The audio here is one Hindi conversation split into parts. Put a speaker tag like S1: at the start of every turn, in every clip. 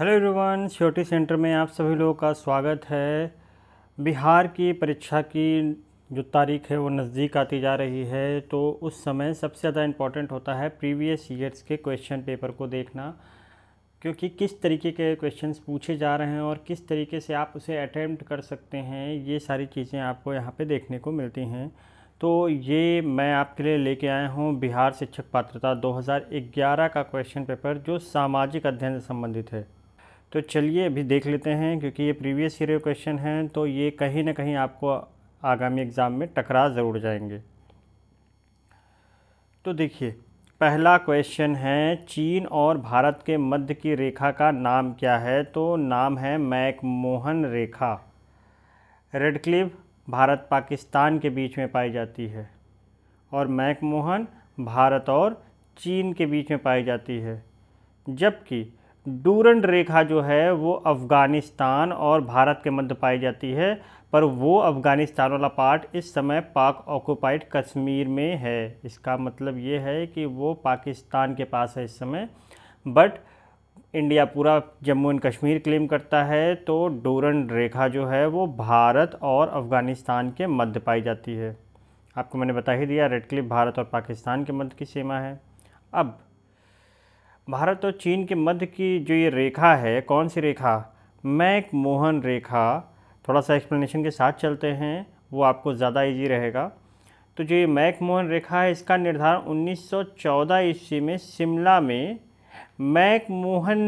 S1: हेलो एवरीवन सिक्योरिटी सेंटर में आप सभी लोगों का स्वागत है बिहार की परीक्षा की जो तारीख है वो नज़दीक आती जा रही है तो उस समय सबसे ज़्यादा इम्पॉर्टेंट होता है प्रीवियस ईयर्स के क्वेश्चन पेपर को देखना क्योंकि किस तरीके के क्वेश्चंस पूछे जा रहे हैं और किस तरीके से आप उसे अटैम्प्ट कर सकते हैं ये सारी चीज़ें आपको यहाँ पर देखने को मिलती हैं तो ये मैं आपके लिए लेके आया हूँ बिहार शिक्षक पात्रता 2011 का क्वेश्चन पेपर जो सामाजिक अध्ययन से संबंधित है तो चलिए अभी देख लेते हैं क्योंकि ये प्रीवियस ईयर क्वेश्चन हैं तो ये कहीं ना कहीं आपको आगामी एग्ज़ाम में टकरा ज़रूर जाएंगे तो देखिए पहला क्वेश्चन है चीन और भारत के मध्य की रेखा का नाम क्या है तो नाम है मैकमोहन रेखा रेडक्लिव भारत पाकिस्तान के बीच में पाई जाती है और मैकमोहन भारत और चीन के बीच में पाई जाती है जबकि डूरंड रेखा जो है वो अफ़गानिस्तान और भारत के मध्य पाई जाती है पर वो अफ़गानिस्तान वाला पार्ट इस समय पाक ऑक्यूपाइड कश्मीर में है इसका मतलब ये है कि वो पाकिस्तान के पास है इस समय बट इंडिया पूरा जम्मू एंड कश्मीर क्लेम करता है तो डोरन रेखा जो है वो भारत और अफ़गानिस्तान के मध्य पाई जाती है आपको मैंने बता ही दिया रेड क्लिप भारत और पाकिस्तान के मध्य की सीमा है अब भारत और चीन के मध्य की जो ये रेखा है कौन सी रेखा मैक मोहन रेखा थोड़ा सा एक्सप्लेनेशन के साथ चलते हैं वो आपको ज़्यादा इजी रहेगा तो जो ये मैक मोहन रेखा है इसका निर्धारण 1914 ईस्वी में शिमला में मैक मोहन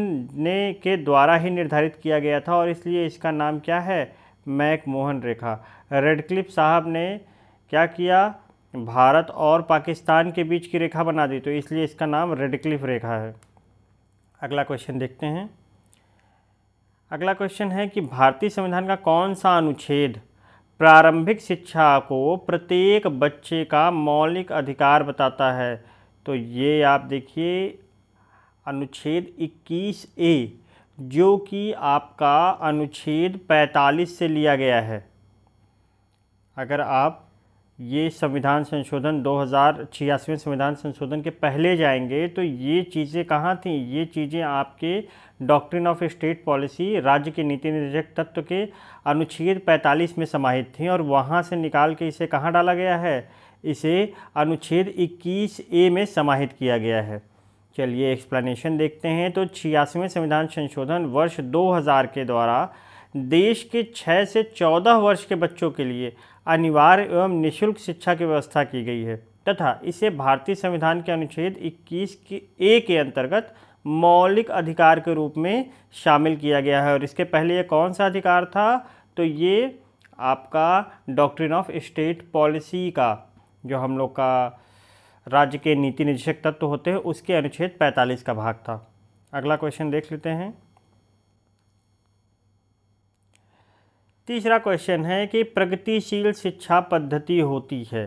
S1: ने के द्वारा ही निर्धारित किया गया था और इसलिए इसका नाम क्या है मैक मोहन रेखा रेडक्लिप साहब ने क्या किया भारत और पाकिस्तान के बीच की रेखा बना दी तो इसलिए इसका नाम रेडक्लिफ रेखा है अगला क्वेश्चन देखते हैं अगला क्वेश्चन है कि भारतीय संविधान का कौन सा अनुच्छेद प्रारंभिक शिक्षा को प्रत्येक बच्चे का मौलिक अधिकार बताता है तो ये आप देखिए अनुच्छेद 21 ए जो कि आपका अनुच्छेद 45 से लिया गया है अगर आप ये संविधान संशोधन दो हज़ार छियासवें संविधान संशोधन के पहले जाएंगे तो ये चीज़ें कहाँ थी ये चीज़ें आपके डॉक्ट्रिन ऑफ स्टेट पॉलिसी राज्य के नीति निर्देशक तत्व के अनुच्छेद 45 में समाहित थी और वहाँ से निकाल के इसे कहाँ डाला गया है इसे अनुच्छेद 21 ए में समाहित किया गया है चलिए एक्सप्लेनेशन देखते हैं तो छियासवें संविधान संशोधन वर्ष 2000 के द्वारा देश के छः से चौदह वर्ष के बच्चों के लिए अनिवार्य एवं निःशुल्क शिक्षा की व्यवस्था की गई है तथा इसे भारतीय संविधान के अनुच्छेद 21 के ए के अंतर्गत मौलिक अधिकार के रूप में शामिल किया गया है और इसके पहले ये कौन सा अधिकार था तो ये आपका डॉक्ट्रिन ऑफ स्टेट पॉलिसी का जो हम लोग का राज्य के नीति निदेशक तत्व होते हैं उसके अनुच्छेद 45 का भाग था अगला क्वेश्चन देख लेते हैं तीसरा क्वेश्चन है कि प्रगतिशील शिक्षा पद्धति होती है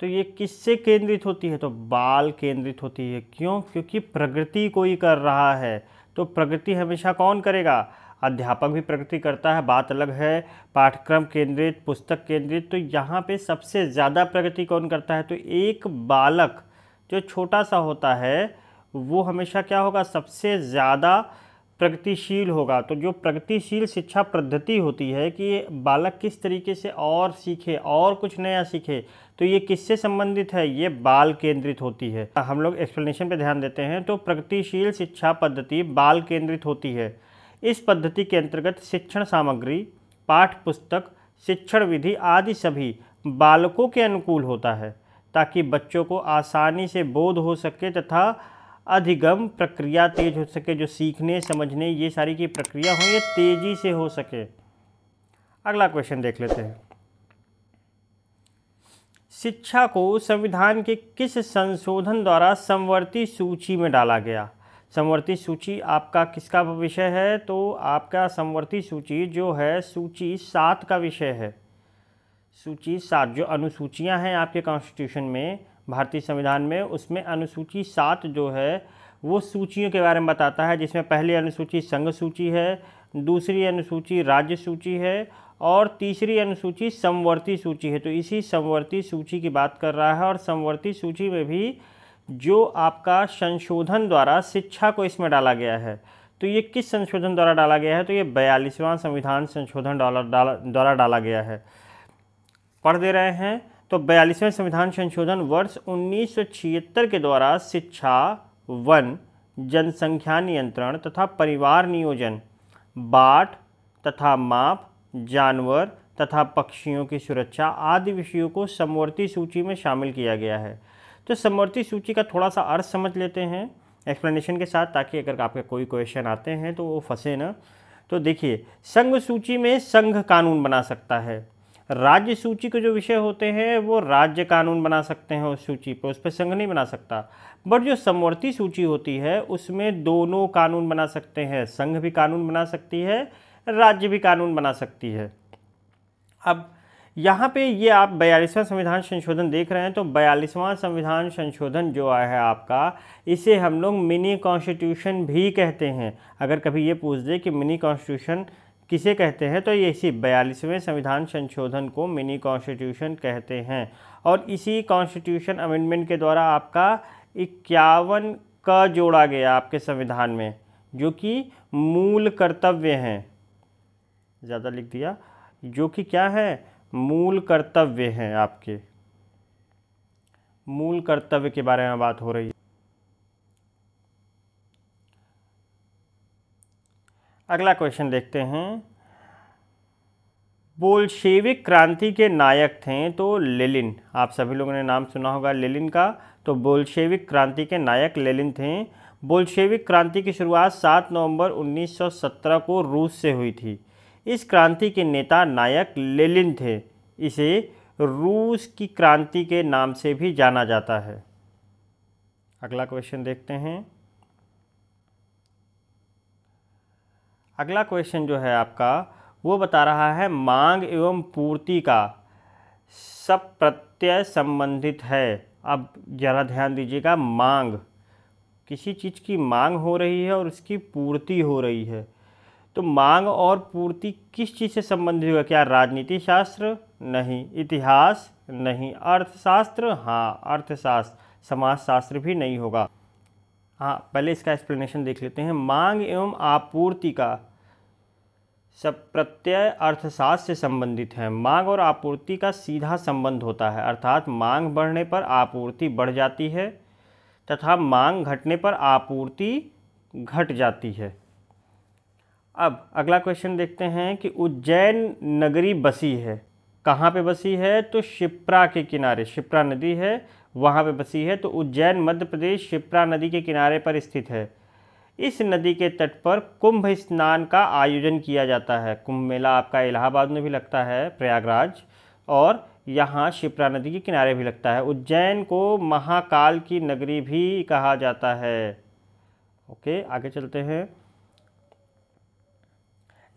S1: तो ये किससे केंद्रित होती है तो बाल केंद्रित होती है क्यों क्योंकि प्रगति कोई कर रहा है तो प्रगति हमेशा कौन करेगा अध्यापक भी प्रगति करता है बात अलग है पाठ्यक्रम केंद्रित पुस्तक केंद्रित तो यहाँ पे सबसे ज़्यादा प्रगति कौन करता है तो एक बालक जो छोटा सा होता है वो हमेशा क्या होगा सबसे ज़्यादा प्रगतिशील होगा तो जो प्रगतिशील शिक्षा पद्धति होती है कि बालक किस तरीके से और सीखे और कुछ नया सीखे तो ये किससे संबंधित है ये बाल केंद्रित होती है हम लोग एक्सप्लेनेशन पे ध्यान देते हैं तो प्रगतिशील शिक्षा पद्धति बाल केंद्रित होती है इस पद्धति के अंतर्गत शिक्षण सामग्री पाठ पुस्तक शिक्षण विधि आदि सभी बालकों के अनुकूल होता है ताकि बच्चों को आसानी से बोध हो सके तथा अधिगम प्रक्रिया तेज हो सके जो सीखने समझने ये सारी की प्रक्रिया हो ये तेज़ी से हो सके अगला क्वेश्चन देख लेते हैं शिक्षा को संविधान के किस संशोधन द्वारा समवर्ती सूची में डाला गया समवर्ती सूची आपका किसका विषय है तो आपका समवर्ती सूची जो है सूची सात का विषय है सूची सात जो अनुसूचियां हैं आपके कॉन्स्टिट्यूशन में भारतीय संविधान में उसमें अनुसूची सात जो है वो सूचियों के बारे में बताता है जिसमें पहली अनुसूची संघ सूची है दूसरी अनुसूची राज्य सूची है और तीसरी अनुसूची समवर्ती सूची है तो इसी समवर्ती सूची की बात कर रहा है और समवर्ती सूची में भी जो आपका संशोधन द्वारा शिक्षा को इसमें डाला गया है तो ये किस संशोधन द्वारा डाला गया है तो ये बयालीसवां संविधान संशोधन डॉलर द्वारा डाला गया है पढ़ दे रहे हैं तो बयालीसवें संविधान संशोधन वर्ष उन्नीस के द्वारा शिक्षा वन जनसंख्या नियंत्रण तथा परिवार नियोजन बाट तथा माप जानवर तथा पक्षियों की सुरक्षा आदि विषयों को समवर्ती सूची में शामिल किया गया है तो समवर्ती सूची का थोड़ा सा अर्थ समझ लेते हैं एक्सप्लेनेशन के साथ ताकि अगर आपके कोई क्वेश्चन आते हैं तो वो फंसे ना तो देखिए संघ सूची में संघ कानून बना सकता है राज्य सूची के जो विषय होते हैं वो राज्य कानून बना सकते हैं उस सूची पर उस पर संघ नहीं बना सकता बट जो समवर्ती सूची होती है उसमें दोनों कानून बना सकते हैं संघ भी कानून बना सकती है राज्य भी कानून बना सकती है अब यहाँ पे ये आप बयालीसवां संविधान संशोधन देख रहे हैं तो बयालीसवां संविधान संशोधन जो आया है आपका इसे हम लोग मिनी कॉन्स्टिट्यूशन भी कहते हैं अगर कभी ये पूछ दे कि मिनी कॉन्स्टिट्यूशन किसे कहते हैं तो ये इसी बयालीसवें संविधान संशोधन को मिनी कॉन्स्टिट्यूशन कहते हैं और इसी कॉन्स्टिट्यूशन अमेंडमेंट के द्वारा आपका इक्यावन का जोड़ा गया आपके संविधान में जो कि मूल कर्तव्य हैं ज़्यादा लिख दिया जो कि क्या है मूल कर्तव्य हैं आपके मूल कर्तव्य के बारे में बात हो रही है अगला क्वेश्चन देखते हैं बोल्शेविक क्रांति के नायक थे तो लेलिन आप सभी लोगों ने नाम सुना होगा लेलिन का तो बोल्शेविक क्रांति के नायक लेलिन थे बोल्शेविक क्रांति की शुरुआत 7 नवंबर 1917 को रूस से हुई थी इस क्रांति के नेता नायक लेलिन थे इसे रूस की क्रांति के नाम से भी जाना जाता है अगला क्वेश्चन देखते हैं अगला क्वेश्चन जो है आपका वो बता रहा है मांग एवं पूर्ति का सब प्रत्यय संबंधित है अब ज़रा ध्यान दीजिएगा मांग किसी चीज़ की मांग हो रही है और उसकी पूर्ति हो रही है तो मांग और पूर्ति किस चीज़ से संबंधित हुआ क्या राजनीति शास्त्र नहीं इतिहास नहीं अर्थशास्त्र हाँ अर्थशास्त्र समाजशास्त्र भी नहीं होगा हाँ पहले इसका एक्सप्लेनेशन देख लेते हैं मांग एवं आपूर्ति का सब प्रत्यय अर्थशास्त्र से संबंधित है मांग और आपूर्ति का सीधा संबंध होता है अर्थात मांग बढ़ने पर आपूर्ति बढ़ जाती है तथा मांग घटने पर आपूर्ति घट जाती है अब अगला क्वेश्चन देखते हैं कि उज्जैन नगरी बसी है कहाँ पे बसी है तो शिप्रा के किनारे शिप्रा नदी है वहाँ पर बसी है तो उज्जैन मध्य प्रदेश शिप्रा नदी के किनारे पर स्थित है इस नदी के तट पर कुंभ स्नान का आयोजन किया जाता है कुंभ मेला आपका इलाहाबाद में भी लगता है प्रयागराज और यहाँ शिप्रा नदी के किनारे भी लगता है उज्जैन को महाकाल की नगरी भी कहा जाता है ओके आगे चलते हैं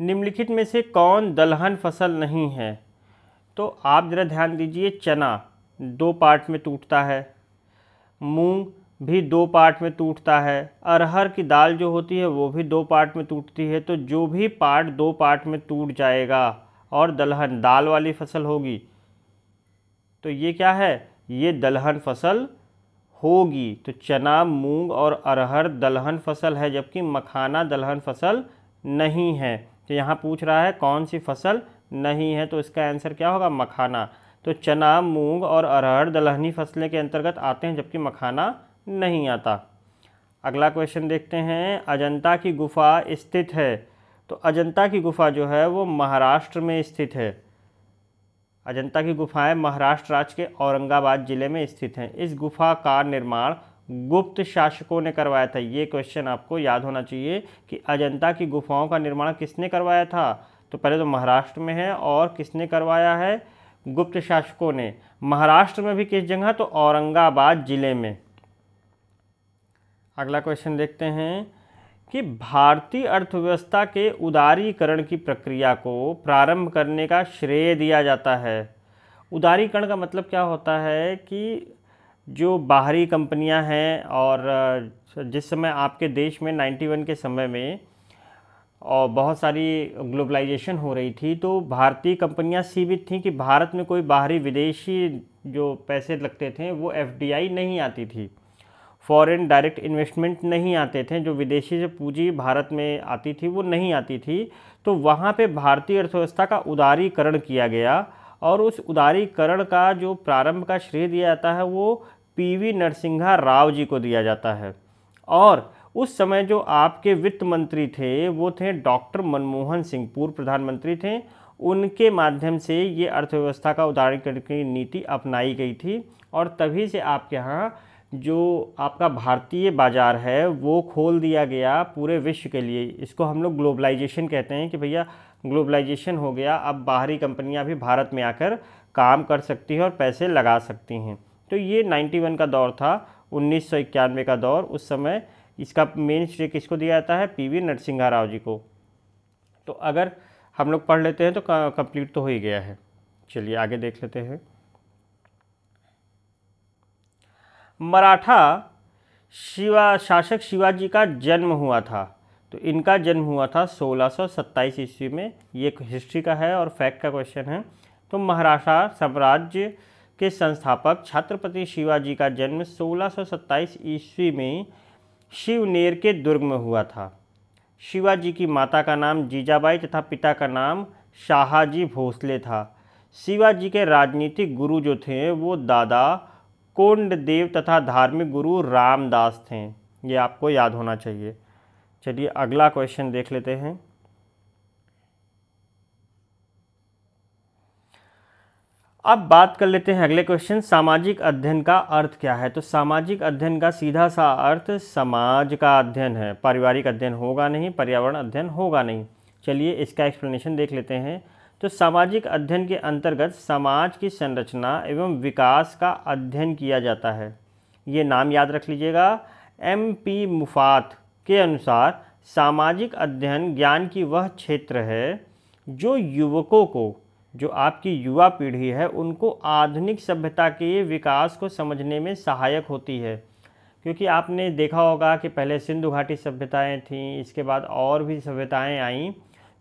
S1: निम्नलिखित में से कौन दलहन फसल नहीं है तो आप ज़रा ध्यान दीजिए चना दो पार्ट में टूटता है मूंग भी दो पार्ट में टूटता है अरहर की दाल जो होती है वो भी दो पार्ट में टूटती है तो जो भी पार्ट दो पार्ट में टूट जाएगा और दलहन दाल वाली फसल होगी तो ये क्या है ये दलहन फसल होगी तो चना मूंग और अरहर दलहन फसल है जबकि मखाना दलहन फसल नहीं है तो यहाँ पूछ रहा है कौन सी फसल नहीं है तो इसका आंसर क्या होगा मखाना तो चना मूंग और अरहर दलहनी फसलें के अंतर्गत आते हैं जबकि मखाना नहीं आता अगला क्वेश्चन देखते हैं अजंता की गुफा स्थित है तो अजंता की गुफा जो है वो महाराष्ट्र में स्थित है अजंता की गुफाएं महाराष्ट्र राज्य के औरंगाबाद ज़िले में स्थित हैं इस गुफा का निर्माण गुप्त शासकों ने करवाया था ये क्वेश्चन आपको याद होना चाहिए कि अजंता की गुफाओं का निर्माण किसने करवाया था तो पहले तो महाराष्ट्र में है और किसने करवाया है गुप्त शासकों ने महाराष्ट्र में भी किस जगह तो औरंगाबाद जिले में अगला क्वेश्चन देखते हैं कि भारतीय अर्थव्यवस्था के उदारीकरण की प्रक्रिया को प्रारंभ करने का श्रेय दिया जाता है उदारीकरण का मतलब क्या होता है कि जो बाहरी कंपनियां हैं और जिस समय आपके देश में 91 के समय में और बहुत सारी ग्लोबलाइजेशन हो रही थी तो भारतीय कंपनियां सीमित थीं कि भारत में कोई बाहरी विदेशी जो पैसे लगते थे वो एफडीआई नहीं आती थी फॉरेन डायरेक्ट इन्वेस्टमेंट नहीं आते थे जो विदेशी से पूंजी भारत में आती थी वो नहीं आती थी तो वहाँ पे भारतीय अर्थव्यवस्था का उदारीकरण किया गया और उस उदारीकरण का जो प्रारंभ का श्रेय दिया जाता है वो पीवी नरसिंहा राव जी को दिया जाता है और उस समय जो आपके वित्त मंत्री थे वो थे डॉक्टर मनमोहन सिंह पूर्व प्रधानमंत्री थे उनके माध्यम से ये अर्थव्यवस्था का उदाहरण की नीति अपनाई गई थी और तभी से आपके यहाँ जो आपका भारतीय बाज़ार है वो खोल दिया गया पूरे विश्व के लिए इसको हम लोग ग्लोबलाइजेशन कहते हैं कि भैया ग्लोबलाइजेशन हो गया अब बाहरी कंपनियां भी भारत में आकर काम कर सकती हैं और पैसे लगा सकती हैं तो ये 91 का दौर था उन्नीस का दौर उस समय इसका मेन श्रेय किसको दिया जाता है पी वी नरसिंहा राव जी को तो अगर हम लोग पढ़ लेते हैं तो कंप्लीट तो हो ही गया है चलिए आगे देख लेते हैं मराठा शिवा शासक शिवाजी का जन्म हुआ था तो इनका जन्म हुआ था 1627 ईस्वी में ये हिस्ट्री का है और फैक्ट का क्वेश्चन है तो महाराष्ट्र साम्राज्य के संस्थापक छत्रपति शिवाजी का जन्म 1627 ईस्वी में शिवनेर के दुर्ग में हुआ था शिवाजी की माता का नाम जीजाबाई तथा पिता का नाम शाहजी भोसले था शिवाजी के राजनीतिक गुरु जो थे वो दादा कोंड देव तथा धार्मिक गुरु रामदास थे ये आपको याद होना चाहिए चलिए अगला क्वेश्चन देख लेते हैं अब बात कर लेते हैं अगले क्वेश्चन सामाजिक अध्ययन का अर्थ क्या है तो सामाजिक अध्ययन का सीधा सा अर्थ समाज का अध्ययन है पारिवारिक अध्ययन होगा नहीं पर्यावरण अध्ययन होगा नहीं चलिए इसका एक्सप्लेनेशन देख लेते हैं तो सामाजिक अध्ययन के अंतर्गत समाज की संरचना एवं विकास का अध्ययन किया जाता है ये नाम याद रख लीजिएगा एम पी मुफात के अनुसार सामाजिक अध्ययन ज्ञान की वह क्षेत्र है जो युवकों को जो आपकी युवा पीढ़ी है उनको आधुनिक सभ्यता के विकास को समझने में सहायक होती है क्योंकि आपने देखा होगा कि पहले सिंधु घाटी सभ्यताएं थीं इसके बाद और भी सभ्यताएं आईं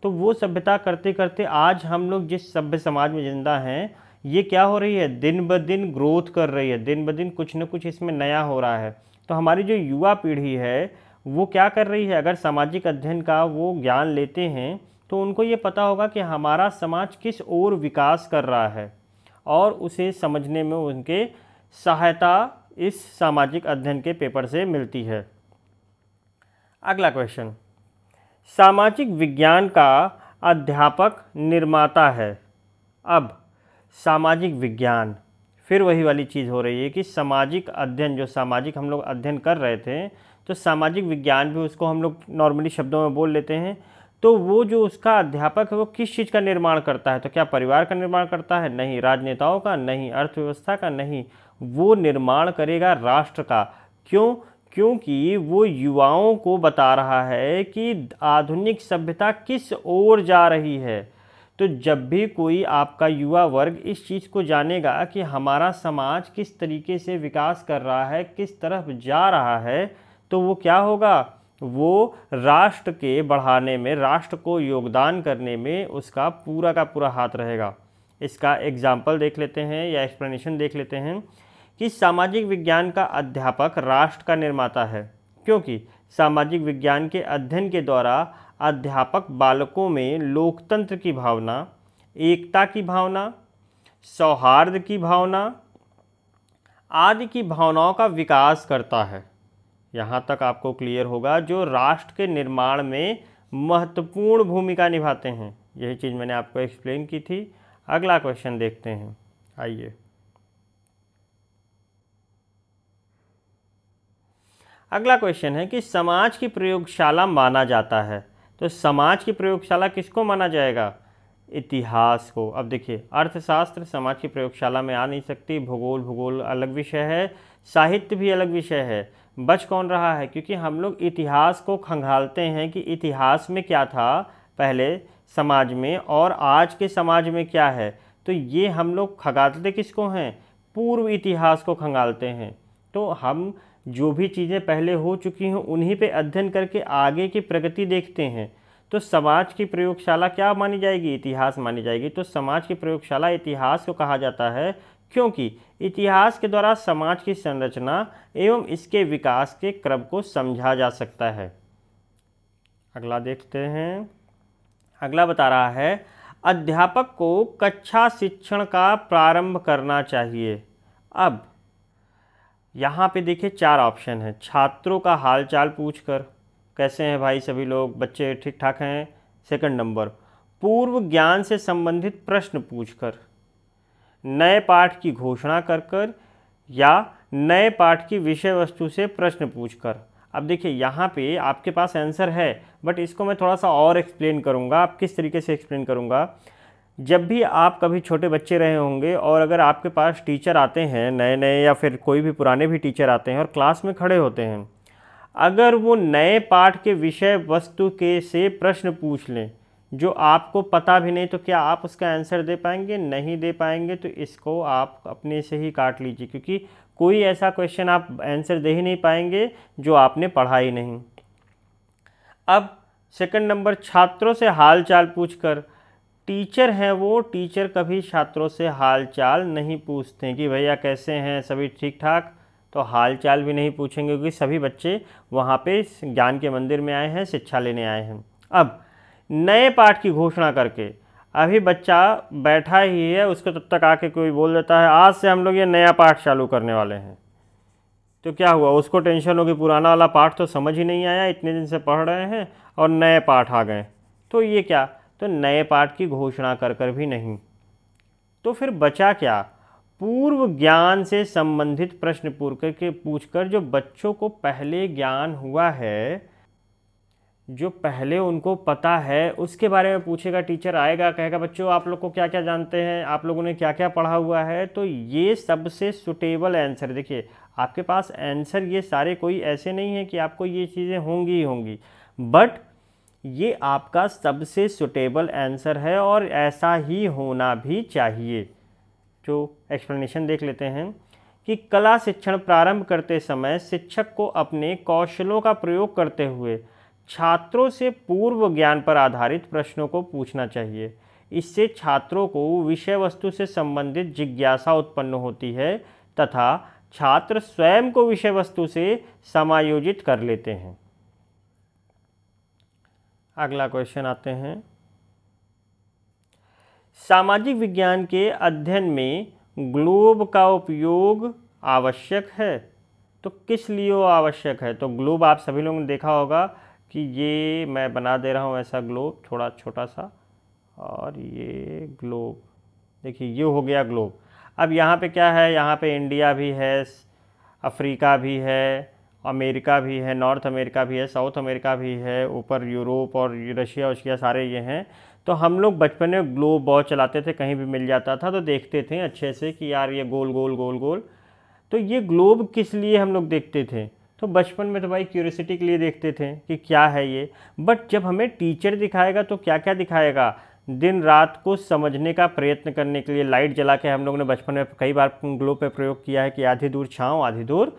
S1: तो वो सभ्यता करते करते आज हम लोग जिस सभ्य समाज में ज़िंदा हैं ये क्या हो रही है दिन ब दिन ग्रोथ कर रही है दिन ब दिन कुछ न कुछ इसमें नया हो रहा है तो हमारी जो युवा पीढ़ी है वो क्या कर रही है अगर सामाजिक अध्ययन का वो ज्ञान लेते हैं तो उनको ये पता होगा कि हमारा समाज किस ओर विकास कर रहा है और उसे समझने में उनके सहायता इस सामाजिक अध्ययन के पेपर से मिलती है अगला क्वेश्चन सामाजिक विज्ञान का अध्यापक निर्माता है अब सामाजिक विज्ञान फिर वही वाली चीज़ हो रही है कि सामाजिक अध्ययन जो सामाजिक हम लोग अध्ययन कर रहे थे तो सामाजिक विज्ञान भी उसको हम लोग नॉर्मली शब्दों में बोल लेते हैं तो वो जो उसका अध्यापक है वो किस चीज़ का निर्माण करता है तो क्या परिवार का निर्माण करता है नहीं राजनेताओं का नहीं अर्थव्यवस्था का नहीं वो निर्माण करेगा राष्ट्र का क्यों क्योंकि वो युवाओं को बता रहा है कि आधुनिक सभ्यता किस ओर जा रही है तो जब भी कोई आपका युवा वर्ग इस चीज़ को जानेगा कि हमारा समाज किस तरीके से विकास कर रहा है किस तरफ जा रहा है तो वो क्या होगा वो राष्ट्र के बढ़ाने में राष्ट्र को योगदान करने में उसका पूरा का पूरा हाथ रहेगा इसका एग्जाम्पल देख लेते हैं या एक्सप्लेनेशन देख लेते हैं कि सामाजिक विज्ञान का अध्यापक राष्ट्र का निर्माता है क्योंकि सामाजिक विज्ञान के अध्ययन के द्वारा अध्यापक बालकों में लोकतंत्र की भावना एकता की भावना सौहार्द की भावना आदि की भावनाओं का विकास करता है यहाँ तक आपको क्लियर होगा जो राष्ट्र के निर्माण में महत्वपूर्ण भूमिका निभाते हैं यही चीज़ मैंने आपको एक्सप्लेन की थी अगला क्वेश्चन देखते हैं आइए अगला क्वेश्चन है कि समाज की प्रयोगशाला माना जाता है तो समाज की प्रयोगशाला किसको माना जाएगा इतिहास को अब देखिए अर्थशास्त्र समाज की प्रयोगशाला में आ नहीं सकती भूगोल भूगोल अलग विषय है साहित्य भी अलग विषय है बच कौन रहा है क्योंकि हम लोग इतिहास को खंगालते हैं कि इतिहास में क्या था पहले समाज में और आज के समाज में क्या है तो ये हम लोग खंगालते किसको हैं पूर्व इतिहास को खंगालते हैं तो हम जो भी चीज़ें पहले हो चुकी हैं उन्हीं पे अध्ययन करके आगे की प्रगति देखते हैं तो समाज की प्रयोगशाला क्या मानी जाएगी इतिहास मानी जाएगी तो समाज की प्रयोगशाला इतिहास को कहा जाता है क्योंकि इतिहास के द्वारा समाज की संरचना एवं इसके विकास के क्रम को समझा जा सकता है अगला देखते हैं अगला बता रहा है अध्यापक को कक्षा शिक्षण का प्रारंभ करना चाहिए अब यहाँ पे देखिए चार ऑप्शन है छात्रों का हालचाल पूछकर कैसे हैं भाई सभी लोग बच्चे ठीक ठाक हैं सेकंड नंबर पूर्व ज्ञान से संबंधित प्रश्न पूछकर नए पाठ की घोषणा कर कर या नए पाठ की विषय वस्तु से प्रश्न पूछकर अब देखिए यहाँ पे आपके पास आंसर है बट इसको मैं थोड़ा सा और एक्सप्लेन करूँगा आप किस तरीके से एक्सप्लेन करूँगा जब भी आप कभी छोटे बच्चे रहे होंगे और अगर आपके पास टीचर आते हैं नए नए या फिर कोई भी पुराने भी टीचर आते हैं और क्लास में खड़े होते हैं अगर वो नए पाठ के विषय वस्तु के से प्रश्न पूछ लें जो आपको पता भी नहीं तो क्या आप उसका आंसर दे पाएंगे नहीं दे पाएंगे तो इसको आप अपने से ही काट लीजिए क्योंकि कोई ऐसा क्वेश्चन आप आंसर दे ही नहीं पाएंगे जो आपने पढ़ा ही नहीं अब सेकंड नंबर छात्रों से हाल चाल पूछ कर टीचर हैं वो टीचर कभी छात्रों से हाल चाल नहीं पूछते कि भैया कैसे हैं सभी ठीक ठाक तो हाल चाल भी नहीं पूछेंगे क्योंकि सभी बच्चे वहाँ पे ज्ञान के मंदिर में आए हैं शिक्षा लेने आए हैं अब नए पाठ की घोषणा करके अभी बच्चा बैठा ही है उसको तब तक आके कोई बोल देता है आज से हम लोग ये नया पाठ चालू करने वाले हैं तो क्या हुआ उसको टेंशन होगी पुराना वाला पाठ तो समझ ही नहीं आया इतने दिन से पढ़ रहे हैं और नए पाठ आ गए तो ये क्या तो नए पाठ की घोषणा कर कर भी नहीं तो फिर बचा क्या पूर्व ज्ञान से संबंधित प्रश्न पूर्व कर के पूछ कर जो बच्चों को पहले ज्ञान हुआ है जो पहले उनको पता है उसके बारे में पूछेगा टीचर आएगा कहेगा बच्चों आप लोग को क्या क्या जानते हैं आप लोगों ने क्या क्या पढ़ा हुआ है तो ये सबसे सुटेबल आंसर देखिए आपके पास आंसर ये सारे कोई ऐसे नहीं है कि आपको ये चीज़ें होंगी ही होंगी बट ये आपका सबसे सुटेबल आंसर है और ऐसा ही होना भी चाहिए जो एक्सप्लेनेशन देख लेते हैं कि कला शिक्षण प्रारंभ करते समय शिक्षक को अपने कौशलों का प्रयोग करते हुए छात्रों से पूर्व ज्ञान पर आधारित प्रश्नों को पूछना चाहिए इससे छात्रों को विषय वस्तु से संबंधित जिज्ञासा उत्पन्न होती है तथा छात्र स्वयं को विषय वस्तु से समायोजित कर लेते हैं अगला क्वेश्चन आते हैं सामाजिक विज्ञान के अध्ययन में ग्लोब का उपयोग आवश्यक है तो किस लिए आवश्यक है तो ग्लोब आप सभी लोगों ने देखा होगा कि ये मैं बना दे रहा हूँ ऐसा ग्लोब थोड़ा छोटा सा और ये ग्लोब देखिए ये हो गया ग्लोब अब यहाँ पे क्या है यहाँ पे इंडिया भी है अफ्रीका भी है अमेरिका भी है नॉर्थ अमेरिका भी है साउथ अमेरिका भी है ऊपर यूरोप और रशिया वशिया सारे ये हैं तो हम लोग बचपन में ग्लोब बहुत चलाते थे कहीं भी मिल जाता था तो देखते थे अच्छे से कि यार ये गोल गोल गोल गोल तो ये ग्लोब किस लिए हम लोग देखते थे तो बचपन में तो भाई क्यूरियसिटी के लिए देखते थे कि क्या है ये बट जब हमें टीचर दिखाएगा तो क्या क्या दिखाएगा दिन रात को समझने का प्रयत्न करने के लिए लाइट जला के हम लोग ने बचपन में कई बार ग्लो पे प्रयोग किया है कि आधी दूर छाँव आधी दूर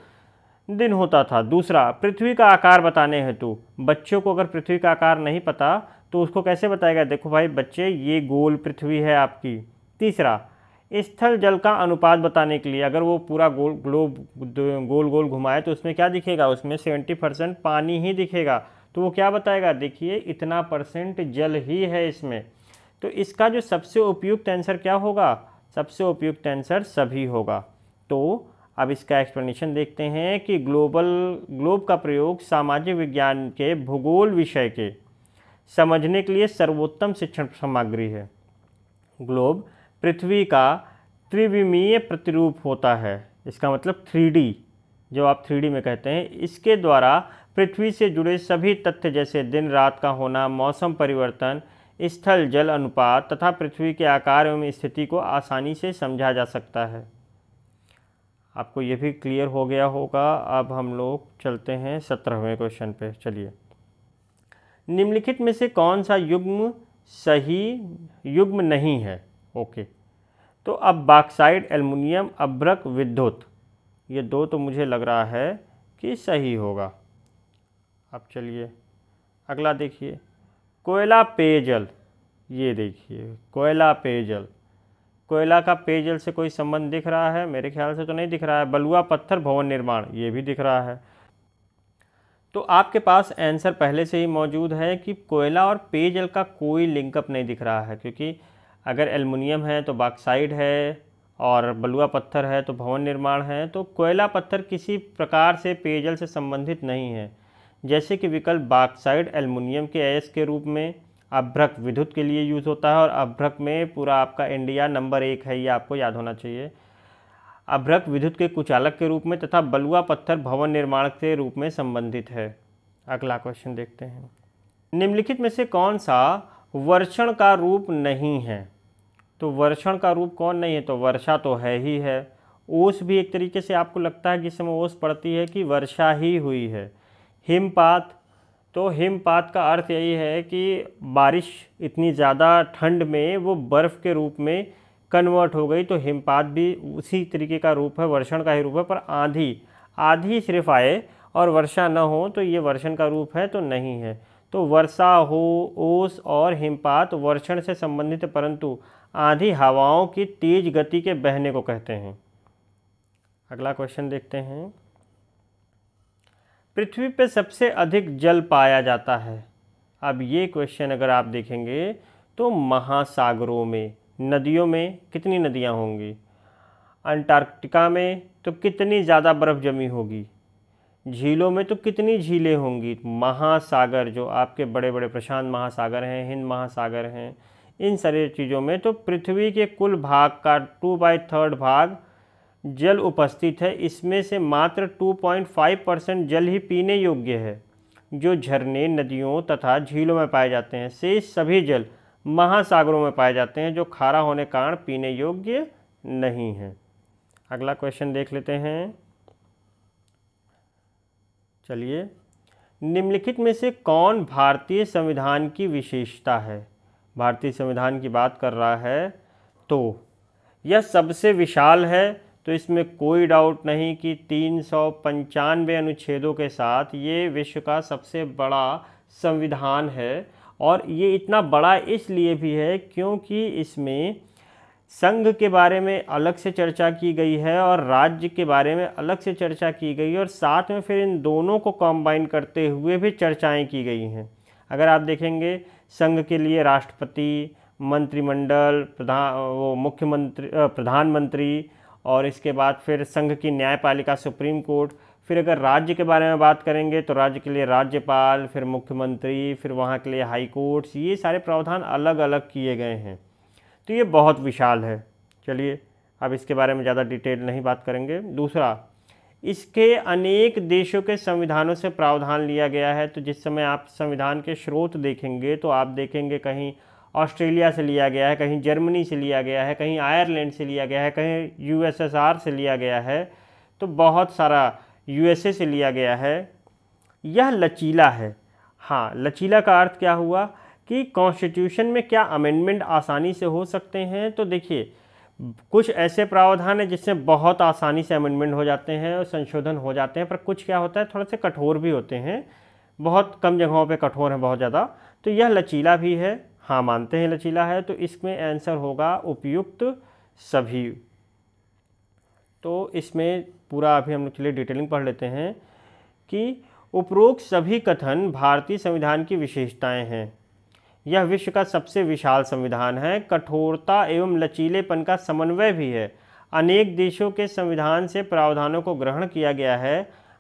S1: दिन होता था दूसरा पृथ्वी का आकार बताने हेतु बच्चों को अगर पृथ्वी का आकार नहीं पता तो उसको कैसे बताएगा देखो भाई बच्चे ये गोल पृथ्वी है आपकी तीसरा स्थल जल का अनुपात बताने के लिए अगर वो पूरा गोल ग्लोब गोल गोल घुमाए तो उसमें क्या दिखेगा उसमें सेवेंटी परसेंट पानी ही दिखेगा तो वो क्या बताएगा देखिए इतना परसेंट जल ही है इसमें तो इसका जो सबसे उपयुक्त आंसर क्या होगा सबसे उपयुक्त आंसर सभी होगा तो अब इसका एक्सप्लेनेशन देखते हैं कि ग्लोबल ग्लोब का प्रयोग सामाजिक विज्ञान के भूगोल विषय के समझने के लिए सर्वोत्तम शिक्षण सामग्री है ग्लोब पृथ्वी का त्रिविमीय प्रतिरूप होता है इसका मतलब थ्री जो आप थ्री में कहते हैं इसके द्वारा पृथ्वी से जुड़े सभी तथ्य जैसे दिन रात का होना मौसम परिवर्तन स्थल जल अनुपात तथा पृथ्वी के आकार एवं स्थिति को आसानी से समझा जा सकता है आपको ये भी क्लियर हो गया होगा अब हम लोग चलते हैं सत्रहवें क्वेश्चन पे चलिए निम्नलिखित में से कौन सा युग्म सही युग्म नहीं है ओके तो अब बाक्साइड एलमिनियम अभ्रक विद्युत ये दो तो मुझे लग रहा है कि सही होगा अब चलिए अगला देखिए कोयला पेयजल ये देखिए कोयला पेयजल कोयला का पेयजल से कोई संबंध दिख रहा है मेरे ख्याल से तो नहीं दिख रहा है बलुआ पत्थर भवन निर्माण ये भी दिख रहा है तो आपके पास आंसर पहले से ही मौजूद है कि कोयला और पेयजल का कोई लिंकअप नहीं दिख रहा है क्योंकि अगर एलमिनियम है तो बाक्साइड है और बलुआ पत्थर है तो भवन निर्माण है तो कोयला पत्थर किसी प्रकार से पेयजल से संबंधित नहीं है जैसे कि विकल्प बाक्साइड एलमिनियम के एस के रूप में अभ्रक विद्युत के लिए यूज़ होता है और अभ्रक में पूरा आपका इंडिया नंबर एक है ये आपको याद होना चाहिए अभ्रक विद्युत के कुचालक के रूप में तथा बलुआ पत्थर भवन निर्माण के रूप में संबंधित है अगला क्वेश्चन देखते हैं निम्नलिखित में से कौन सा वर्षण का रूप नहीं है तो वर्षण का रूप कौन नहीं है तो वर्षा तो है ही है ओस भी एक तरीके से आपको लगता है जिस समय ओस पड़ती है कि वर्षा ही हुई है हिमपात तो हिमपात का अर्थ यही है कि बारिश इतनी ज़्यादा ठंड में वो बर्फ़ के रूप में कन्वर्ट हो गई तो हिमपात भी उसी तरीके का रूप है वर्षण का ही रूप है पर आंधी आधी सिर्फ आए और वर्षा न हो तो ये वर्षण का रूप है तो नहीं है तो वर्षा हो ओस और हिमपात वर्षण से संबंधित परंतु आधी हवाओं की तेज गति के बहने को कहते हैं अगला क्वेश्चन देखते हैं पृथ्वी पर सबसे अधिक जल पाया जाता है अब ये क्वेश्चन अगर आप देखेंगे तो महासागरों में नदियों में कितनी नदियाँ होंगी अंटार्कटिका में तो कितनी ज़्यादा बर्फ़ जमी होगी झीलों में तो कितनी झीलें होंगी महासागर जो आपके बड़े बड़े प्रशांत महासागर हैं हिंद महासागर हैं इन सारी चीज़ों में तो पृथ्वी के कुल भाग का टू बाई थर्ड भाग जल उपस्थित है इसमें से मात्र 2.5 परसेंट जल ही पीने योग्य है जो झरने नदियों तथा झीलों में पाए जाते हैं से सभी जल महासागरों में पाए जाते हैं जो खारा होने कारण पीने योग्य नहीं है अगला क्वेश्चन देख लेते हैं चलिए निम्नलिखित में से कौन भारतीय संविधान की विशेषता है भारतीय संविधान की बात कर रहा है तो यह सबसे विशाल है तो इसमें कोई डाउट नहीं कि तीन सौ पंचानवे अनुच्छेदों के साथ ये विश्व का सबसे बड़ा संविधान है और ये इतना बड़ा इसलिए भी है क्योंकि इसमें संघ के बारे में अलग से चर्चा की गई है और राज्य के बारे में अलग से चर्चा की गई और साथ में फिर इन दोनों को कॉम्बाइन करते हुए भी चर्चाएं की गई हैं अगर आप देखेंगे संघ के लिए राष्ट्रपति मंत्रिमंडल प्रधान वो मुख्यमंत्री प्रधानमंत्री और इसके बाद फिर संघ की न्यायपालिका सुप्रीम कोर्ट फिर अगर राज्य के बारे में बात करेंगे तो राज्य के लिए राज्यपाल फिर मुख्यमंत्री फिर वहाँ के लिए हाई कोर्ट्स ये सारे प्रावधान अलग अलग किए गए हैं तो ये बहुत विशाल है चलिए अब इसके बारे में ज़्यादा डिटेल नहीं बात करेंगे दूसरा इसके अनेक देशों के संविधानों से प्रावधान लिया गया है तो जिस समय आप संविधान के स्रोत देखेंगे तो आप देखेंगे कहीं ऑस्ट्रेलिया से लिया गया है कहीं जर्मनी से लिया गया है कहीं आयरलैंड से लिया गया है कहीं यूएसएसआर से लिया गया है तो बहुत सारा यूएसए से लिया गया है यह लचीला है हाँ लचीला का अर्थ क्या हुआ कि कॉन्स्टिट्यूशन में क्या अमेंडमेंट आसानी से हो सकते हैं तो देखिए कुछ ऐसे प्रावधान हैं जिससे बहुत आसानी से अमेंडमेंट हो जाते हैं और संशोधन हो जाते हैं पर कुछ क्या होता है थोड़े से कठोर भी होते हैं बहुत कम जगहों पे कठोर हैं बहुत ज़्यादा तो यह लचीला भी है हाँ मानते हैं लचीला है तो इसमें आंसर होगा उपयुक्त सभी तो इसमें पूरा अभी हम लोग चलिए डिटेलिंग पढ़ लेते हैं कि उपरोक्त सभी कथन भारतीय संविधान की विशेषताएँ हैं यह विश्व का सबसे विशाल संविधान है कठोरता एवं लचीलेपन का समन्वय भी है अनेक देशों के संविधान से प्रावधानों को ग्रहण किया गया है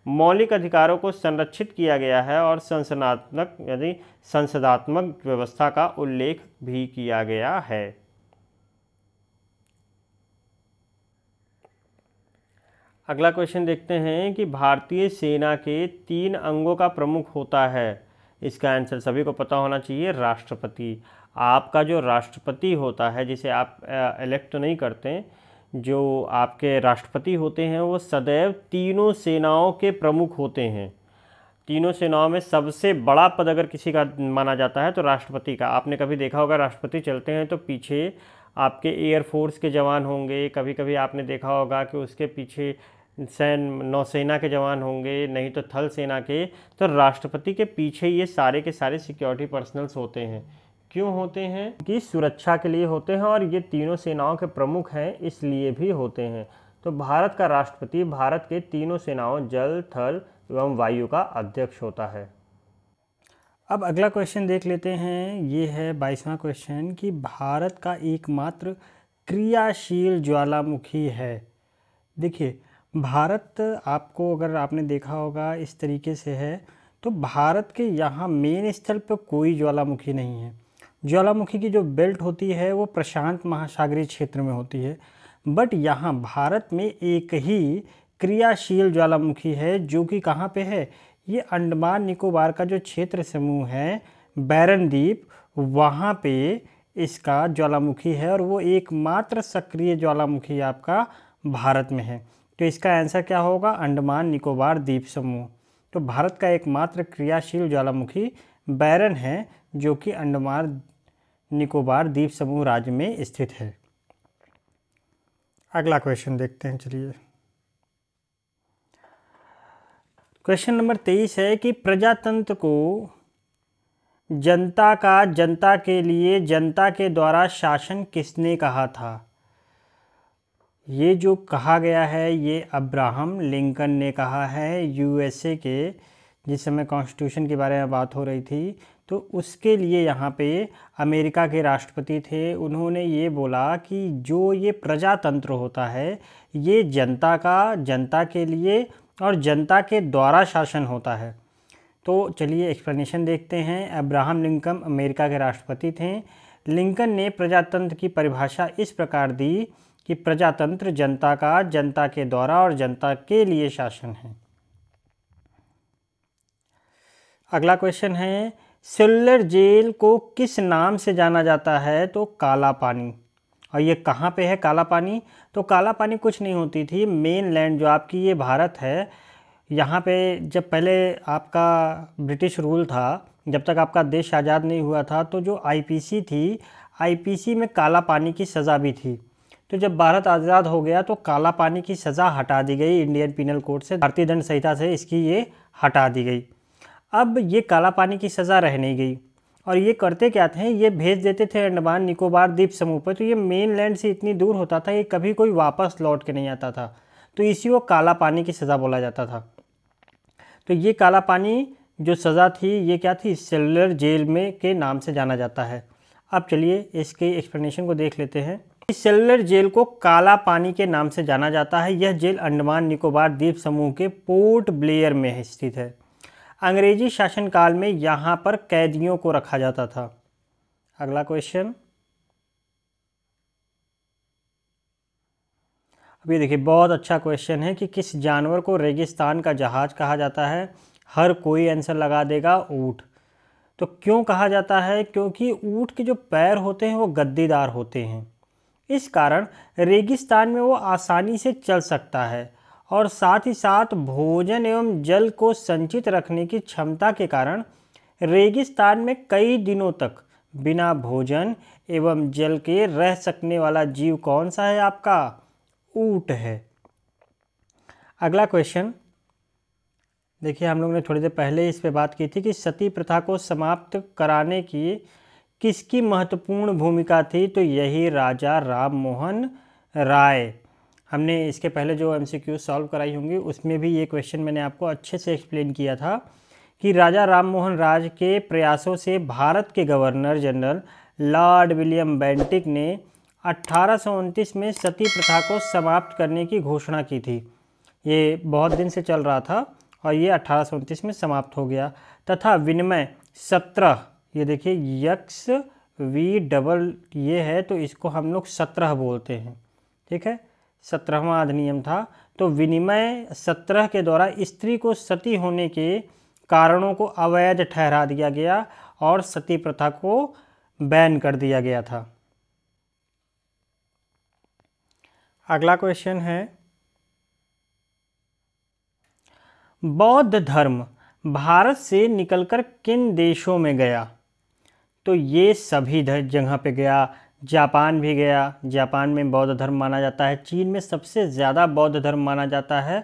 S1: मौलिक अधिकारों को संरक्षित किया गया है और संसदात्मक यानी संसदात्मक व्यवस्था का उल्लेख भी किया गया है अगला क्वेश्चन देखते हैं कि भारतीय सेना के तीन अंगों का प्रमुख होता है इसका आंसर सभी को पता होना चाहिए राष्ट्रपति आपका जो राष्ट्रपति होता है जिसे आप इलेक्ट तो नहीं करते जो आपके राष्ट्रपति होते हैं वो सदैव तीनों सेनाओं के प्रमुख होते हैं तीनों सेनाओं में सबसे बड़ा पद अगर किसी का माना जाता है तो राष्ट्रपति का आपने कभी देखा होगा राष्ट्रपति चलते हैं तो पीछे आपके एयरफोर्स के जवान होंगे कभी कभी आपने देखा होगा कि उसके पीछे सैन नौसेना के जवान होंगे नहीं तो थल सेना के तो राष्ट्रपति के पीछे ये सारे के सारे सिक्योरिटी पर्सनल्स होते हैं क्यों होते हैं कि सुरक्षा के लिए होते हैं और ये तीनों सेनाओं के प्रमुख हैं इसलिए भी होते हैं तो भारत का राष्ट्रपति भारत के तीनों सेनाओं जल थल एवं वायु का अध्यक्ष होता है अब अगला क्वेश्चन देख लेते हैं ये है बाईसवां क्वेश्चन कि भारत का एकमात्र क्रियाशील ज्वालामुखी है देखिए भारत आपको अगर आपने देखा होगा इस तरीके से है तो भारत के यहाँ मेन स्थल पर कोई ज्वालामुखी नहीं है ज्वालामुखी की जो बेल्ट होती है वो प्रशांत महासागरीय क्षेत्र में होती है बट यहाँ भारत में एक ही क्रियाशील ज्वालामुखी है जो कि कहाँ पे है ये अंडमान निकोबार का जो क्षेत्र समूह है बैरन द्वीप वहाँ पे इसका ज्वालामुखी है और वो एकमात्र सक्रिय ज्वालामुखी आपका भारत में है तो इसका आंसर क्या होगा अंडमान निकोबार द्वीप समूह तो भारत का एकमात्र क्रियाशील ज्वालामुखी बैरन है जो कि अंडमान निकोबार द्वीप समूह राज्य में स्थित है अगला क्वेश्चन देखते हैं चलिए क्वेश्चन नंबर तेईस है कि प्रजातंत्र को जनता का जनता के लिए जनता के द्वारा शासन किसने कहा था ये जो कहा गया है ये अब्राहम लिंकन ने कहा है यूएसए के जिस समय कॉन्स्टिट्यूशन के बारे में बात हो रही थी तो उसके लिए यहाँ पे अमेरिका के राष्ट्रपति थे उन्होंने ये बोला कि जो ये प्रजातंत्र होता है ये जनता का जनता के लिए और जनता के द्वारा शासन होता है तो चलिए एक्सप्लेनेशन देखते हैं अब्राहम लिंकन अमेरिका के राष्ट्रपति थे लिंकन ने प्रजातंत्र की परिभाषा इस प्रकार दी कि प्रजातंत्र जनता का जनता के द्वारा और जनता के लिए शासन है अगला क्वेश्चन है सिल्लर जेल को किस नाम से जाना जाता है तो काला पानी और ये कहाँ पे है काला पानी तो काला पानी कुछ नहीं होती थी मेन लैंड जो आपकी ये भारत है यहाँ पे जब पहले आपका ब्रिटिश रूल था जब तक आपका देश आज़ाद नहीं हुआ था तो जो आईपीसी थी आईपीसी में काला पानी की सज़ा भी थी तो जब भारत आज़ाद हो गया तो काला पानी की सज़ा हटा दी गई इंडियन पिनल कोड से भारतीय दंड संहिता से इसकी ये हटा दी गई अब ये काला पानी की सज़ा रह नहीं गई और ये करते क्या थे ये भेज देते थे अंडमान निकोबार द्वीप समूह पर तो ये मेन लैंड से इतनी दूर होता था ये कभी कोई वापस लौट के नहीं आता था तो इसी को काला पानी की सज़ा बोला जाता था तो ये काला पानी जो सज़ा थी ये क्या थी सेलर जेल में के नाम से जाना जाता है अब चलिए इसके एक्सप्लेनेशन को देख लेते हैं इस सेलुलर जेल को काला पानी के नाम से जाना जाता है यह जेल अंडमान निकोबार द्वीप समूह के पोर्ट ब्लेयर में स्थित है अंग्रेजी शासनकाल में यहाँ पर कैदियों को रखा जाता था अगला क्वेश्चन अभी देखिए बहुत अच्छा क्वेश्चन है कि किस जानवर को रेगिस्तान का जहाज कहा जाता है हर कोई आंसर लगा देगा ऊँट तो क्यों कहा जाता है क्योंकि ऊँट के जो पैर होते हैं वो गद्दीदार होते हैं इस कारण रेगिस्तान में वो आसानी से चल सकता है और साथ ही साथ भोजन एवं जल को संचित रखने की क्षमता के कारण रेगिस्तान में कई दिनों तक बिना भोजन एवं जल के रह सकने वाला जीव कौन सा है आपका ऊट है अगला क्वेश्चन देखिए हम लोग ने थोड़ी देर पहले इस पे बात की थी कि सती प्रथा को समाप्त कराने की किसकी महत्वपूर्ण भूमिका थी तो यही राजा राम मोहन राय हमने इसके पहले जो एम सॉल्व कराई होंगी उसमें भी ये क्वेश्चन मैंने आपको अच्छे से एक्सप्लेन किया था कि राजा राम मोहन राज के प्रयासों से भारत के governor general lord William Bentinck ने अट्ठारह में सती प्रथा को समाप्त करने की घोषणा की थी ये बहुत दिन से चल रहा था और ये अट्ठारह में समाप्त हो गया तथा विनिमय सत्रह ये देखिए यक्स वी डबल ये है तो इसको हम लोग सत्रह बोलते हैं ठीक है सत्रहवा अधिनियम था तो विनिमय सत्रह के द्वारा स्त्री को सती होने के कारणों को अवैध ठहरा दिया गया और सती प्रथा को बैन कर दिया गया था अगला क्वेश्चन है बौद्ध धर्म भारत से निकलकर किन देशों में गया तो ये सभी जगह पे गया जापान भी गया जापान में बौद्ध धर्म माना जाता है चीन में सबसे ज़्यादा बौद्ध धर्म माना जाता है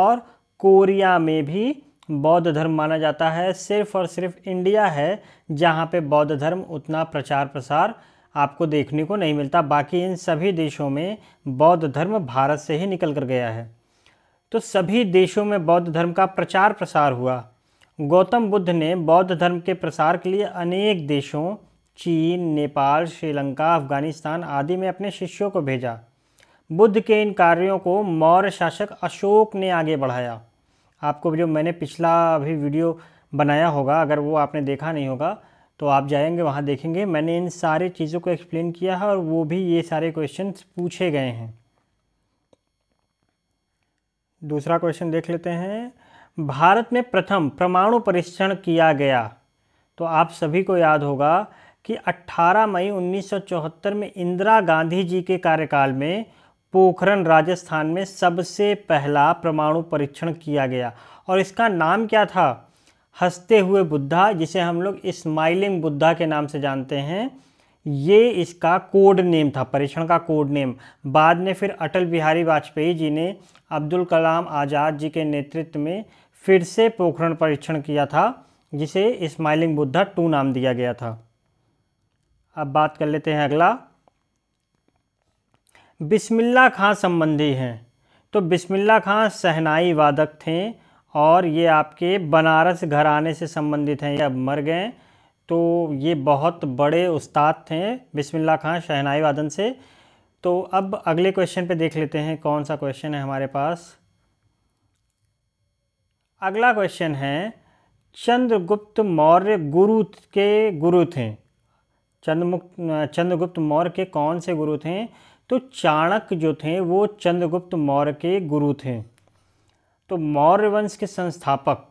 S1: और कोरिया में भी बौद्ध धर्म माना जाता है सिर्फ और सिर्फ इंडिया है जहाँ पे बौद्ध धर्म उतना प्रचार प्रसार आपको देखने को नहीं मिलता बाकी इन सभी देशों में बौद्ध धर्म भारत से ही निकल कर गया है तो सभी देशों में बौद्ध धर्म का प्रचार प्रसार हुआ गौतम बुद्ध ने बौद्ध धर्म के प्रसार के लिए अनेक देशों चीन नेपाल श्रीलंका अफगानिस्तान आदि में अपने शिष्यों को भेजा बुद्ध के इन कार्यों को मौर्य शासक अशोक ने आगे बढ़ाया आपको जो मैंने पिछला अभी वीडियो बनाया होगा अगर वो आपने देखा नहीं होगा तो आप जाएंगे वहाँ देखेंगे मैंने इन सारे चीज़ों को एक्सप्लेन किया है और वो भी ये सारे क्वेश्चन पूछे गए हैं दूसरा क्वेश्चन देख लेते हैं भारत में प्रथम परमाणु परीक्षण किया गया तो आप सभी को याद होगा कि 18 मई 1974 में इंदिरा गांधी जी के कार्यकाल में पोखरण राजस्थान में सबसे पहला परमाणु परीक्षण किया गया और इसका नाम क्या था हंसते हुए बुद्धा जिसे हम लोग स्माइलिंग बुद्धा के नाम से जानते हैं ये इसका कोड नेम था परीक्षण का कोड नेम बाद में फिर अटल बिहारी वाजपेयी जी ने अब्दुल कलाम आज़ाद जी के नेतृत्व में फिर से पोखरण परीक्षण किया था जिसे स्माइलिंग बुद्धा टू नाम दिया गया था अब बात कर लेते हैं अगला बिस्मिल्ला खां संबंधी हैं तो बिस्मिल्ला खां सहनाई वादक थे और ये आपके बनारस घराने से संबंधित हैं अब मर गए तो ये बहुत बड़े उस्ताद थे बिस्मिल्ला खां शहनाई वादन से तो अब अगले क्वेश्चन पे देख लेते हैं कौन सा क्वेश्चन है हमारे पास अगला क्वेश्चन है चंद्रगुप्त मौर्य गुरु के गुरु थे चंद्रमुक्त चंद्रगुप्त मौर्य के कौन से गुरु थे तो चाणक्य जो थे वो चंद्रगुप्त मौर्य के गुरु थे तो मौर्य वंश के संस्थापक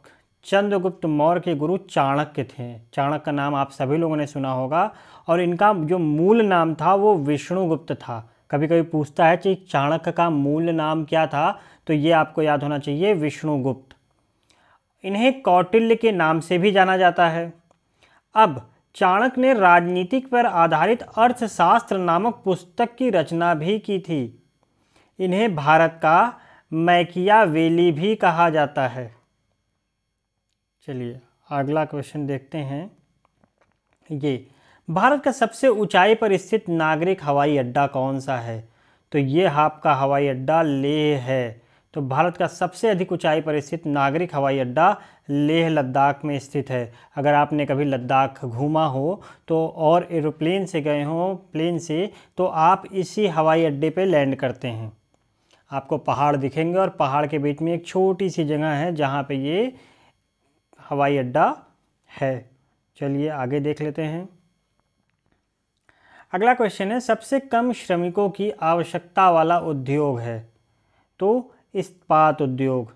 S1: चंद्रगुप्त मौर्य के गुरु चाणक्य थे चाणक्य का नाम आप सभी लोगों ने सुना होगा और इनका जो मूल नाम था वो विष्णुगुप्त था कभी कभी पूछता है कि चाणक्य का मूल नाम क्या था तो ये आपको याद होना चाहिए विष्णुगुप्त इन्हें कौटिल्य के नाम से भी जाना जाता है अब चाणक्य ने राजनीतिक पर आधारित अर्थशास्त्र नामक पुस्तक की रचना भी की थी इन्हें भारत का मैकिया वेली भी कहा जाता है चलिए अगला क्वेश्चन देखते हैं ये भारत का सबसे ऊंचाई पर स्थित नागरिक हवाई अड्डा कौन सा है तो ये आपका हवाई अड्डा लेह है तो भारत का सबसे अधिक ऊंचाई पर स्थित नागरिक हवाई अड्डा लेह लद्दाख में स्थित है अगर आपने कभी लद्दाख घूमा हो तो और एरोप्लेन से गए हों प्लेन से तो आप इसी हवाई अड्डे पर लैंड करते हैं आपको पहाड़ दिखेंगे और पहाड़ के बीच में एक छोटी सी जगह है जहाँ पर ये हवाई अड्डा है चलिए आगे देख लेते हैं अगला क्वेश्चन है सबसे कम श्रमिकों की आवश्यकता वाला उद्योग है तो इस्पात उद्योग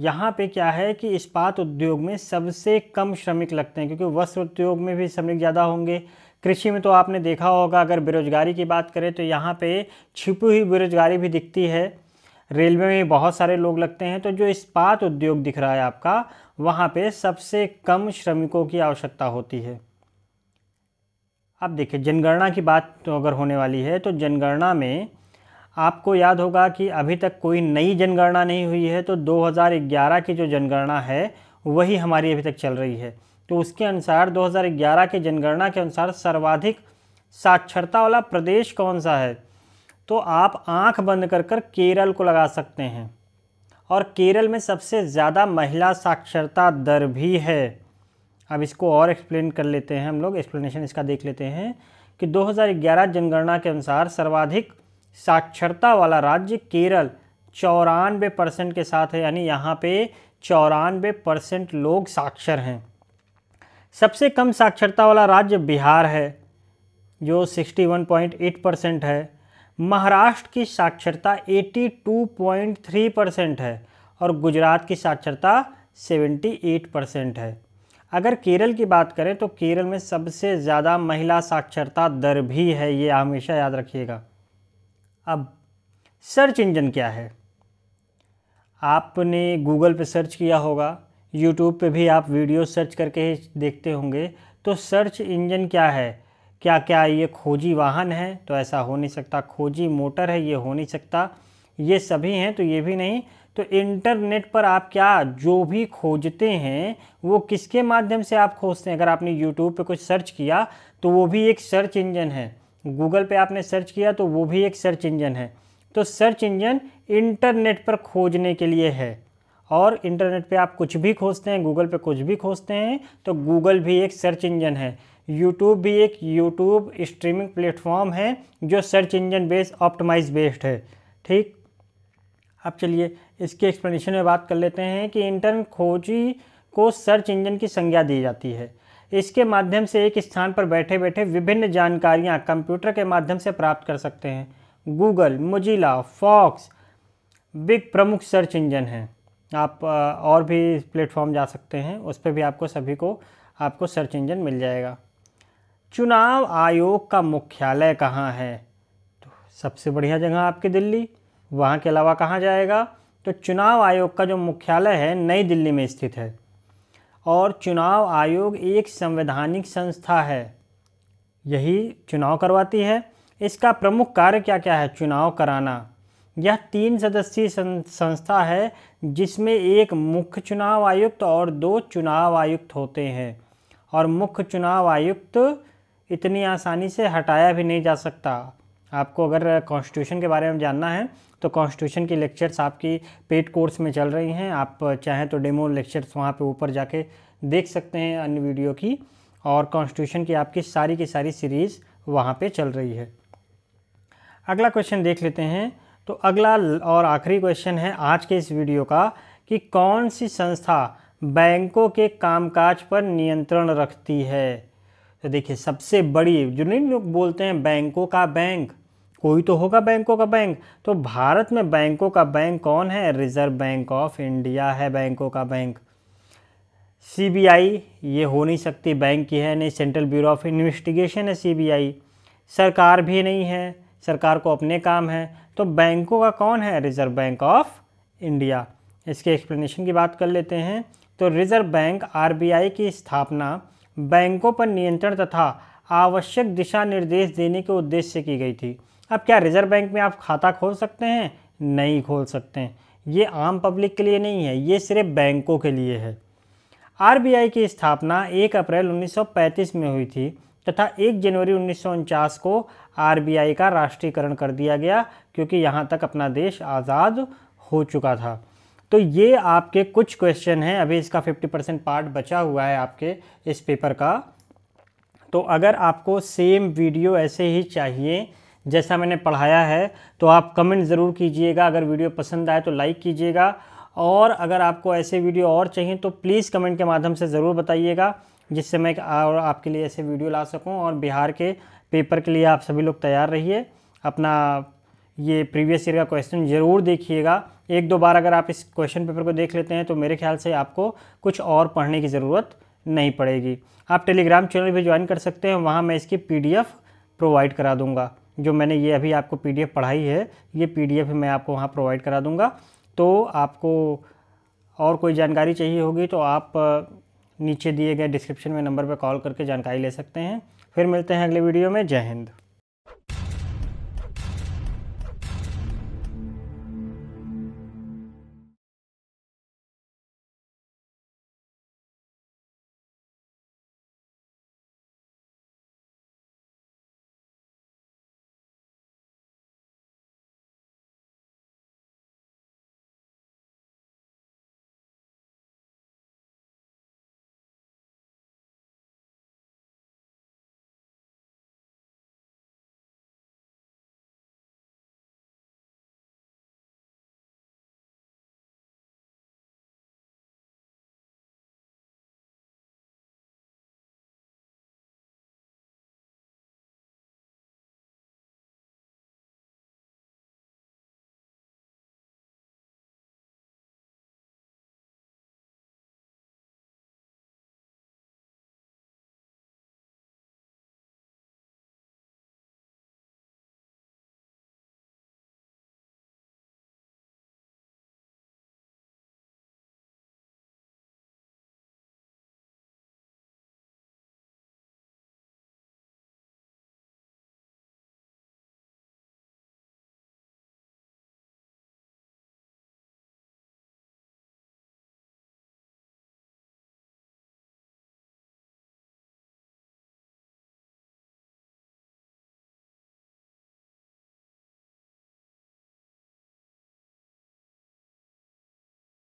S1: यहाँ पे क्या है कि इस्पात उद्योग में सबसे कम श्रमिक लगते हैं क्योंकि वस्त्र उद्योग में भी श्रमिक ज़्यादा होंगे कृषि में तो आपने देखा होगा अगर बेरोजगारी की बात करें तो यहाँ पे छिपी हुई बेरोजगारी भी दिखती है रेलवे में बहुत सारे लोग लगते हैं तो जो इस्पात उद्योग दिख रहा है आपका वहाँ पे सबसे कम श्रमिकों की आवश्यकता होती है अब देखिए जनगणना की बात तो अगर होने वाली है तो जनगणना में आपको याद होगा कि अभी तक कोई नई जनगणना नहीं हुई है तो 2011 की जो जनगणना है वही हमारी अभी तक चल रही है तो उसके अनुसार 2011 के जनगणना के अनुसार सर्वाधिक साक्षरता वाला प्रदेश कौन सा है तो आप आंख बंद कर कर केरल को लगा सकते हैं और केरल में सबसे ज़्यादा महिला साक्षरता दर भी है अब इसको और एक्सप्लेन कर लेते हैं हम लोग एक्सप्लेनेशन इसका देख लेते हैं कि 2011 जनगणना के अनुसार सर्वाधिक साक्षरता वाला राज्य केरल चौरानवे परसेंट के साथ है यानी यहाँ पे चौरानवे परसेंट लोग साक्षर हैं सबसे कम साक्षरता वाला राज्य बिहार है जो 61.8 परसेंट है महाराष्ट्र की साक्षरता 82.3 परसेंट है और गुजरात की साक्षरता 78 परसेंट है अगर केरल की बात करें तो केरल में सबसे ज़्यादा महिला साक्षरता दर भी है ये हमेशा याद रखिएगा अब सर्च इंजन क्या है आपने गूगल पे सर्च किया होगा यूट्यूब पे भी आप वीडियो सर्च करके देखते होंगे तो सर्च इंजन क्या है क्या क्या ये खोजी वाहन है तो ऐसा हो नहीं सकता खोजी मोटर है ये हो नहीं सकता ये सभी हैं तो ये भी नहीं तो इंटरनेट पर आप क्या जो भी खोजते हैं वो किसके माध्यम से आप खोजते हैं अगर आपने यूट्यूब पे कुछ सर्च किया तो वो भी एक सर्च इंजन है गूगल पे आपने सर्च किया तो वो भी एक सर्च इंजन है तो सर्च इंजन इंटरनेट पर खोजने के लिए है और इंटरनेट पे आप कुछ भी खोजते हैं गूगल पे कुछ भी खोजते हैं तो गूगल भी एक सर्च इंजन है यूट्यूब भी एक यूट्यूब स्ट्रीमिंग प्लेटफॉर्म है जो search engine based optimize based है ठीक अब चलिए इसके एक्सप्लेनेशन में बात कर लेते हैं कि इंटरनेट खोजी को सर्च इंजन की संज्ञा दी जाती है इसके माध्यम से एक स्थान पर बैठे बैठे विभिन्न जानकारियाँ कंप्यूटर के माध्यम से प्राप्त कर सकते हैं गूगल मुजिला फॉक्स बिग प्रमुख सर्च इंजन हैं आप और भी प्लेटफॉर्म जा सकते हैं उस पर भी आपको सभी को आपको सर्च इंजन मिल जाएगा चुनाव आयोग का मुख्यालय कहाँ है तो सबसे बढ़िया जगह आपकी दिल्ली वहाँ के अलावा कहाँ जाएगा तो चुनाव आयोग का जो मुख्यालय है नई दिल्ली में स्थित है और चुनाव आयोग एक संवैधानिक संस्था है यही चुनाव करवाती है इसका प्रमुख कार्य क्या क्या है चुनाव कराना यह तीन सदस्यीय संस्था है जिसमें एक मुख्य चुनाव आयुक्त और दो चुनाव आयुक्त होते हैं और मुख्य चुनाव आयुक्त इतनी आसानी से हटाया भी नहीं जा सकता आपको अगर कॉन्स्टिट्यूशन के बारे में जानना है तो कॉन्स्टिट्यूशन की लेक्चर्स आपकी पेड कोर्स में चल रही हैं आप चाहें तो डेमो लेक्चर्स वहाँ पे ऊपर जाके देख सकते हैं अन्य वीडियो की और कॉन्स्टिट्यूशन की आपकी सारी की सारी सीरीज़ वहाँ पर चल रही है अगला क्वेश्चन देख लेते हैं तो अगला और आखिरी क्वेश्चन है आज के इस वीडियो का कि कौन सी संस्था बैंकों के कामकाज पर नियंत्रण रखती है तो देखिए सबसे बड़ी जो नहीं लोग बोलते हैं बैंकों का बैंक कोई तो होगा बैंकों का बैंक तो भारत में बैंकों का बैंक कौन है रिजर्व बैंक ऑफ इंडिया है बैंकों का बैंक सीबीआई ये हो नहीं सकती बैंक की है नहीं सेंट्रल ब्यूरो ऑफ इन्वेस्टिगेशन है सीबीआई सरकार भी नहीं है सरकार को अपने काम है तो बैंकों का कौन है रिजर्व बैंक ऑफ इंडिया इसके एक्सप्लेनेशन की बात कर लेते हैं तो रिजर्व बैंक आर की स्थापना बैंकों पर नियंत्रण तथा आवश्यक दिशा निर्देश देने के उद्देश्य से की गई थी अब क्या रिजर्व बैंक में आप खाता खोल सकते हैं नहीं खोल सकते हैं ये आम पब्लिक के लिए नहीं है ये सिर्फ बैंकों के लिए है आरबीआई की स्थापना 1 अप्रैल 1935 में हुई थी तथा 1 जनवरी उन्नीस को आरबीआई का राष्ट्रीयकरण कर दिया गया क्योंकि यहाँ तक अपना देश आज़ाद हो चुका था तो ये आपके कुछ क्वेश्चन हैं अभी इसका 50 परसेंट पार्ट बचा हुआ है आपके इस पेपर का तो अगर आपको सेम वीडियो ऐसे ही चाहिए जैसा मैंने पढ़ाया है तो आप कमेंट ज़रूर कीजिएगा अगर वीडियो पसंद आए तो लाइक कीजिएगा और अगर आपको ऐसे वीडियो और चाहिए तो प्लीज़ कमेंट के माध्यम से ज़रूर बताइएगा जिससे मैं और आपके लिए ऐसे वीडियो ला सकूं और बिहार के पेपर के लिए आप सभी लोग तैयार रहिए अपना ये प्रीवियस ईयर का क्वेश्चन ज़रूर देखिएगा एक दो बार अगर आप इस क्वेश्चन पेपर को देख लेते हैं तो मेरे ख्याल से आपको कुछ और पढ़ने की ज़रूरत नहीं पड़ेगी आप टेलीग्राम चैनल भी ज्वाइन कर सकते हैं वहाँ मैं इसकी पीडीएफ प्रोवाइड करा दूँगा जो मैंने ये अभी आपको पीडीएफ पढ़ाई है ये पीडीएफ मैं आपको वहाँ प्रोवाइड करा दूँगा तो आपको और कोई जानकारी चाहिए होगी तो आप नीचे दिए गए डिस्क्रिप्शन में नंबर पर कॉल करके जानकारी ले सकते हैं फिर मिलते हैं अगले वीडियो में जय हिंद